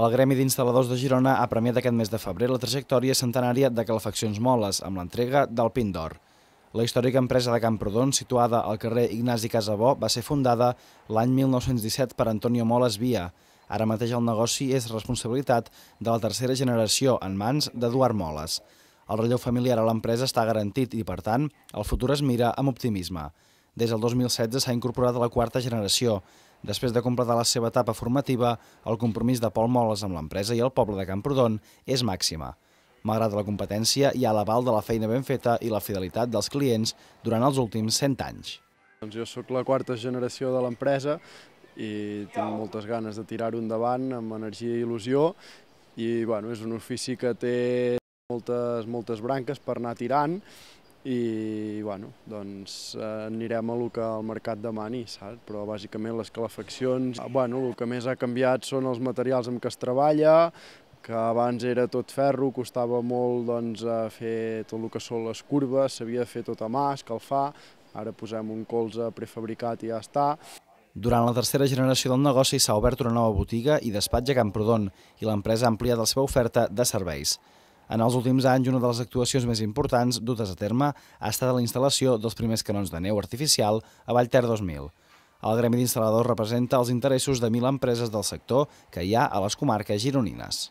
El Gremi d'Instal·ladors de Girona ha premiat aquest mes de febrer la trajectòria centenària de Calefaccions Moles amb l'entrega del Pin d'Or. La històrica empresa de Camprodon, situada al carrer Ignasi Casabó, va ser fundada l'any 1917 per Antonio Moles Via. Ara mateix el negoci és responsabilitat de la tercera generació en mans d'Eduard Moles. El relleu familiar a l'empresa està garantit i, per tant, el futur es mira amb optimisme. Des del 2016 s'ha incorporat a la quarta generació. Després de completar la seva etapa formativa, el compromís de Pol Moles amb l'empresa i el poble de Camprodon és màxima. Malgrat la competència, hi ha l'aval de la feina ben feta i la fidelitat dels clients durant els últims 100 anys. Doncs jo sóc la quarta generació de l'empresa i tinc moltes ganes de tirar-ho endavant amb energia i il·lusió i bueno, és un ofici que té moltes, moltes branques per anar tirant i bueno, doncs eh, anirem a lo que el mercat demani, saps? però bàsicament les calefaccions, eh, bueno, el que més ha canviat són els materials amb què es treballa, que abans era tot ferro, costava molt doncs, eh, fer tot el que són les curves, s'havia de fer tot a mà, escalfar, ara posem un colze prefabricat i ja està. Durant la tercera generació del negoci s'ha obert una nova botiga i despatx a Camprodon i l'empresa ha ampliat la seva oferta de serveis. En els últims anys, una de les actuacions més importants dutes a terme ha estat la instal·lació dels primers canons de neu artificial a Vallter 2000. El gremi d'instal·ladors representa els interessos de mil empreses del sector que hi ha a les comarques gironines.